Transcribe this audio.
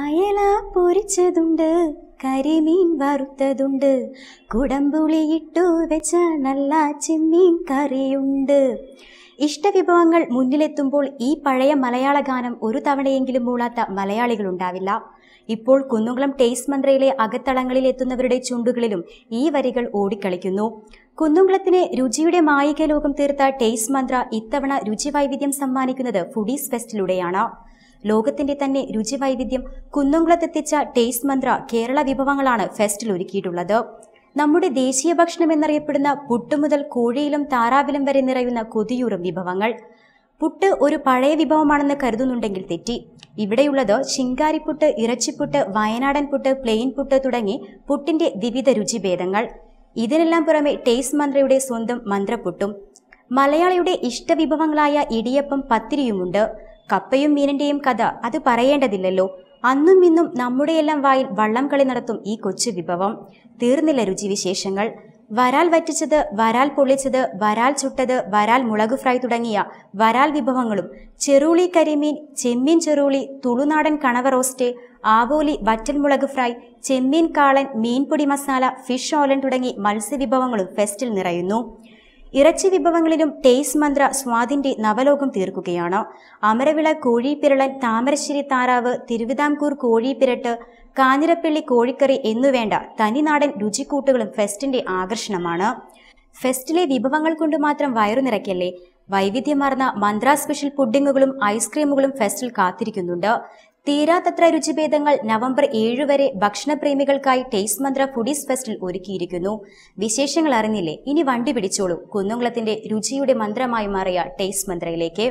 അയല പൊരിച്ചതുണ്ട് കരിമീൻ വറുത്തതുണ്ട് കുടംപുളിയിട്ടു വെച്ച നല്ല ചെമ്മീൻ കറിയുണ്ട് ഇഷ്ടവിഭവങ്ങൾ മുന്നിലെത്തുമ്പോൾ ഈ പഴയ മലയാള ഗാനം ഒരു തവണയെങ്കിലും മൂളാത്ത മലയാളികൾ ഉണ്ടാവില്ല ഇപ്പോൾ കുന്നുകുളം ടേസ്റ്റ് മന്ത്രയിലെ അകത്തളങ്ങളിൽ എത്തുന്നവരുടെ ചുണ്ടുകളിലും ഈ വരികൾ ഓടിക്കളിക്കുന്നു കുന്നുകുളത്തിന് രുചിയുടെ മായിക ലോകം തീർത്ത ടേസ്റ്റ് മന്ത്ര ഇത്തവണ രുചി വൈവിധ്യം സമ്മാനിക്കുന്നത് ഫുഡീസ് ഫെസ്റ്റിലൂടെയാണ് ലോകത്തിന്റെ തന്നെ രുചി വൈവിധ്യം കുന്നംകുളത്തെത്തിച്ച ടേസ്റ്റ് മന്ത്ര കേരള വിഭവങ്ങളാണ് ഫെസ്റ്റിൽ ഒരുക്കിയിട്ടുള്ളത് നമ്മുടെ ദേശീയ ഭക്ഷണം എന്നറിയപ്പെടുന്ന പുട്ട് മുതൽ കോഴിയിലും താറാവിലും വരെ നിറയുന്ന കൊതിയൂറും വിഭവങ്ങൾ പുട്ട് ഒരു പഴയ വിഭവമാണെന്ന് കരുതുന്നുണ്ടെങ്കിൽ തെറ്റി ഇവിടെയുള്ളത് ശിങ്കാരിപ്പുട്ട് ഇറച്ചിപ്പുട്ട് വയനാടൻ പുട്ട് പ്ലെയിൻ പുട്ട് തുടങ്ങി പുട്ടിന്റെ വിവിധ രുചിഭേദങ്ങൾ ഇതിനെല്ലാം പുറമെ ടേസ്റ്റ് മന്ത്രയുടെ സ്വന്തം മന്ത്രപ്പുട്ടും മലയാളിയുടെ ഇഷ്ടവിഭവങ്ങളായ ഇടിയപ്പം പത്തിരിയുമുണ്ട് കപ്പയും മീനിന്റെയും കഥ അത് പറയേണ്ടതില്ലല്ലോ അന്നും ഇന്നും നമ്മുടെയെല്ലാം വായിൽ വള്ളം കളി നടത്തും ഈ കൊച്ചു വിഭവം തീർന്നില്ല രുചിവിശേഷങ്ങൾ വരാൽ വറ്റിച്ചത് വരാൽ പൊള്ളിച്ചത് വരാൽ ചുട്ടത് വരാൽ മുളക് ഫ്രൈ തുടങ്ങിയ വരാൽ വിഭവങ്ങളും ചെറുളി കരിമീൻ ചെമ്മീൻ ചെറുളി തുളുനാടൻ കണവ റോസ്റ്റ് ആവോലി മുളക് ഫ്രൈ ചെമ്മീൻ കാളൻ മീൻപൊടി മസാല ഫിഷ് ഓലൻ തുടങ്ങി വിഭവങ്ങളും ഫെസ്റ്റിൽ നിറയുന്നു ഇറച്ചി വിഭവങ്ങളിലും ടേസ് മന്ത്ര സ്വാദിന്റെ നവലോകം തീർക്കുകയാണ് അമരവിള കോഴിപ്പിരളൻ താമരശ്ശേരി താറാവ് തിരുവിതാംകൂർ കോഴിപ്പിരട്ട് കാഞ്ഞിരപ്പള്ളി കോഴിക്കറി എന്നുവേണ്ട തനിനാടൻ രുചിക്കൂട്ടുകളും ഫെസ്റ്റിന്റെ ആകർഷണമാണ് ഫെസ്റ്റിലെ വിഭവങ്ങൾ കൊണ്ട് മാത്രം വയറു നിറയ്ക്കല്ലേ വൈവിധ്യമാർന്ന മന്ത്ര സ്പെഷ്യൽ പുഡിങ്ങുകളും ഐസ്ക്രീമുകളും ഫെസ്റ്റിൽ കാത്തിരിക്കുന്നുണ്ട് തീരാത്തത്ര രുചിഭേദങ്ങൾ നവംബർ ഏഴ് വരെ ഭക്ഷണപ്രേമികൾക്കായി ടേസ്റ്റ് മന്ത്ര ഫുഡീസ് ഫെസ്റ്റിൽ ഒരുക്കിയിരിക്കുന്നു വിശേഷങ്ങൾ അറിഞ്ഞില്ലേ ഇനി വണ്ടി പിടിച്ചോളൂ കുന്നുംകുളത്തിന്റെ രുചിയുടെ മന്ത്രമായി മാറിയ ടേസ്റ്റ് മന്ത്രയിലേക്ക്